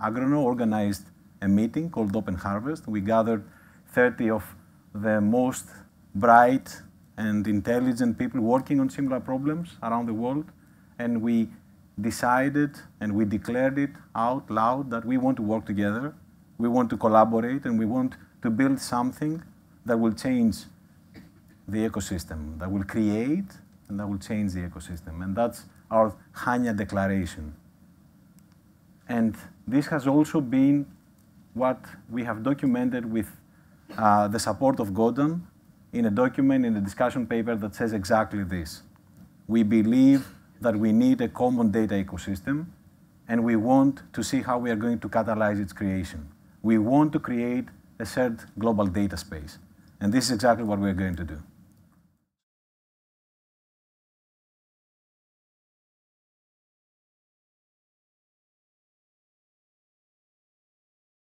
Agrono organized a meeting called Open Harvest. We gathered 30 of the most bright and intelligent people working on similar problems around the world, and we decided and we declared it out loud that we want to work together, we want to collaborate, and we want to build something that will change the ecosystem, that will create and that will change the ecosystem. And that's our Hanya Declaration. And this has also been what we have documented with uh, the support of Godin in a document, in a discussion paper that says exactly this. We believe that we need a common data ecosystem, and we want to see how we are going to catalyze its creation. We want to create a shared global data space. And this is exactly what we're going to do.